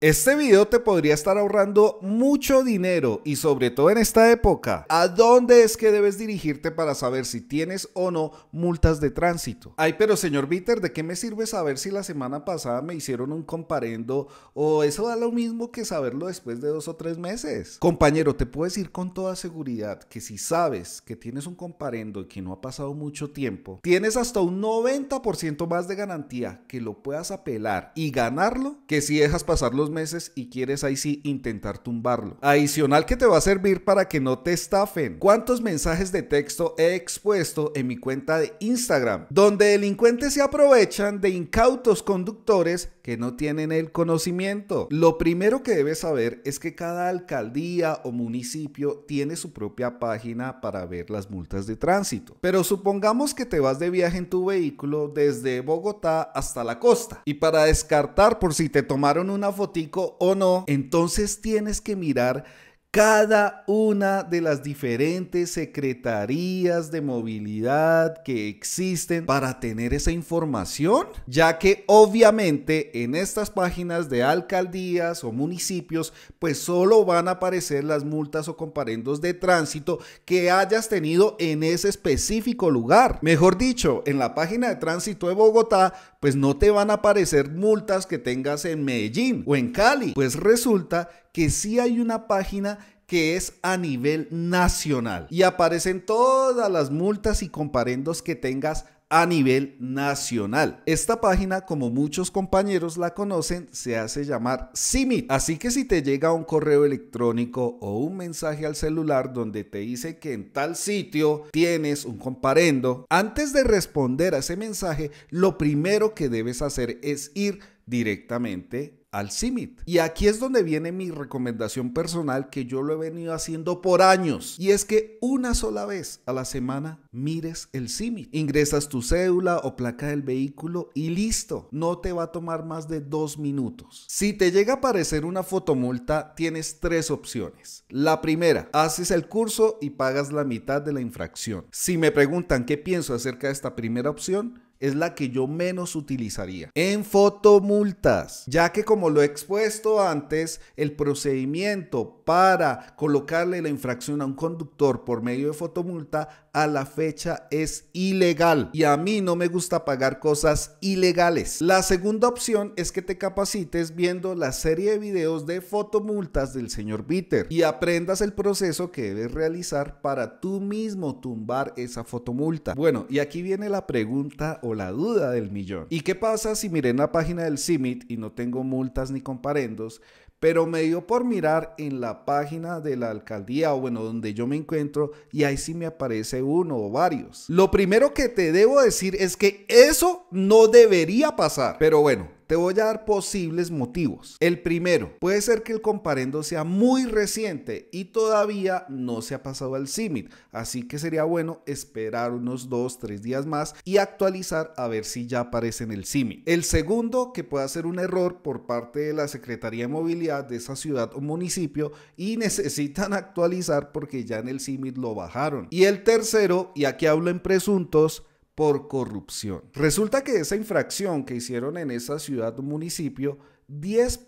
Este video te podría estar ahorrando mucho dinero y sobre todo en esta época. ¿A dónde es que debes dirigirte para saber si tienes o no multas de tránsito? Ay, pero señor Bitter, ¿de qué me sirve saber si la semana pasada me hicieron un comparendo o eso da lo mismo que saberlo después de dos o tres meses? Compañero, te puedo decir con toda seguridad que si sabes que tienes un comparendo y que no ha pasado mucho tiempo, tienes hasta un 90% más de garantía que lo puedas apelar y ganarlo que si dejas pasar meses y quieres ahí sí intentar tumbarlo. Adicional que te va a servir para que no te estafen. ¿Cuántos mensajes de texto he expuesto en mi cuenta de Instagram? Donde delincuentes se aprovechan de incautos conductores que no tienen el conocimiento. Lo primero que debes saber es que cada alcaldía o municipio tiene su propia página para ver las multas de tránsito. Pero supongamos que te vas de viaje en tu vehículo desde Bogotá hasta la costa y para descartar por si te tomaron una fotico o no, entonces tienes que mirar cada una de las diferentes secretarías de movilidad que existen para tener esa información, ya que obviamente en estas páginas de alcaldías o municipios, pues solo van a aparecer las multas o comparendos de tránsito que hayas tenido en ese específico lugar. Mejor dicho, en la página de tránsito de Bogotá, pues no te van a aparecer multas que tengas en Medellín o en Cali, pues resulta que sí hay una página que es a nivel nacional y aparecen todas las multas y comparendos que tengas a nivel nacional. Esta página, como muchos compañeros la conocen, se hace llamar CIMIT. Así que si te llega un correo electrónico o un mensaje al celular donde te dice que en tal sitio tienes un comparendo, antes de responder a ese mensaje, lo primero que debes hacer es ir directamente al CIMIT. Y aquí es donde viene mi recomendación personal que yo lo he venido haciendo por años. Y es que una sola vez a la semana mires el CIMIT. Ingresas tu cédula o placa del vehículo y listo. No te va a tomar más de dos minutos. Si te llega a aparecer una fotomulta, tienes tres opciones. La primera, haces el curso y pagas la mitad de la infracción. Si me preguntan qué pienso acerca de esta primera opción, es la que yo menos utilizaría. En fotomultas, ya que como lo he expuesto antes, el procedimiento para colocarle la infracción a un conductor por medio de fotomulta a la fecha es ilegal y a mí no me gusta pagar cosas ilegales. La segunda opción es que te capacites viendo la serie de videos de fotomultas del señor Bitter y aprendas el proceso que debes realizar para tú mismo tumbar esa fotomulta. Bueno, y aquí viene la pregunta la duda del millón. ¿Y qué pasa si miré en la página del CIMIT y no tengo multas ni comparendos? Pero me dio por mirar en la página de la alcaldía o bueno, donde yo me encuentro y ahí sí me aparece uno o varios. Lo primero que te debo decir es que eso no debería pasar. Pero bueno, te voy a dar posibles motivos. El primero, puede ser que el comparendo sea muy reciente y todavía no se ha pasado al CIMIT, así que sería bueno esperar unos 2, 3 días más y actualizar a ver si ya aparece en el CIMIT. El segundo, que pueda ser un error por parte de la Secretaría de Movilidad de esa ciudad o municipio y necesitan actualizar porque ya en el CIMIT lo bajaron. Y el tercero, y aquí hablo en presuntos, por corrupción. Resulta que esa infracción que hicieron en esa ciudad o municipio 10%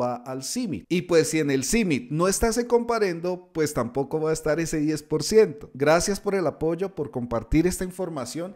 va al CIMIT. Y pues si en el CIMIT no estás comparendo, pues tampoco va a estar ese 10%. Gracias por el apoyo, por compartir esta información